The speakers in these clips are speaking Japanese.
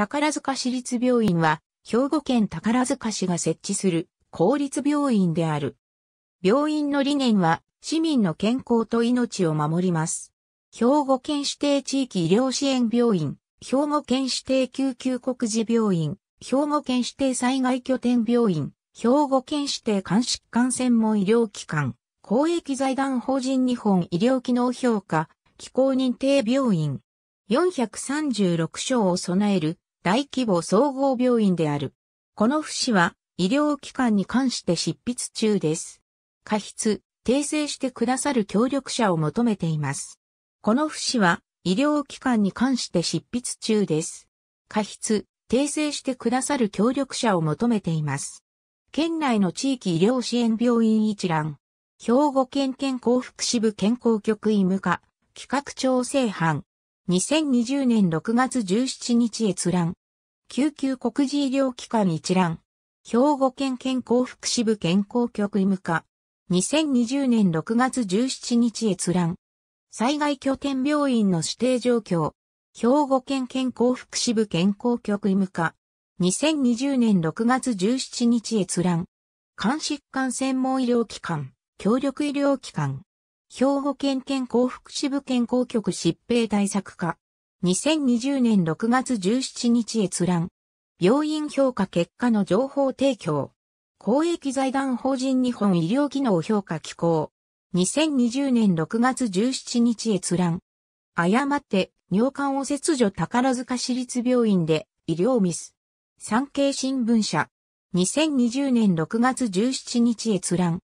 宝塚市立病院は、兵庫県宝塚市が設置する公立病院である。病院の理念は、市民の健康と命を守ります。兵庫県指定地域医療支援病院、兵庫県指定救急国事病院、兵庫県指定災害拠点病院、兵庫県指定肝疾患専門医療機関、公益財団法人日本医療機能評価、機構認定病院。436床を備える大規模総合病院である。この府市は医療機関に関して執筆中です。過失、訂正してくださる協力者を求めています。この府市は医療機関に関して執筆中です。過失、訂正してくださる協力者を求めています。県内の地域医療支援病院一覧、兵庫県健康福祉部健康局医務課、企画調整班、2020年6月17日閲覧。救急国事医療機関一覧。兵庫県健康福祉部健康局医務課。2020年6月17日閲覧。災害拠点病院の指定状況。兵庫県健康福祉部健康局医務課。2020年6月17日閲覧。肝疾患専門医療機関、協力医療機関、兵庫県健康福祉部健康局疾病対策課。2020年6月17日閲覧。病院評価結果の情報提供。公益財団法人日本医療機能評価機構。2020年6月17日閲覧。誤って尿管を切除宝塚市立病院で医療ミス。産経新聞社。2020年6月17日閲覧。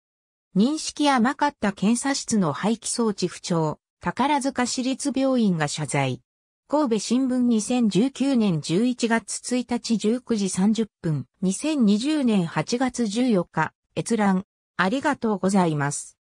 認識甘かった検査室の廃棄装置不調、宝塚市立病院が謝罪。神戸新聞2019年11月1日19時30分、2020年8月14日、閲覧、ありがとうございます。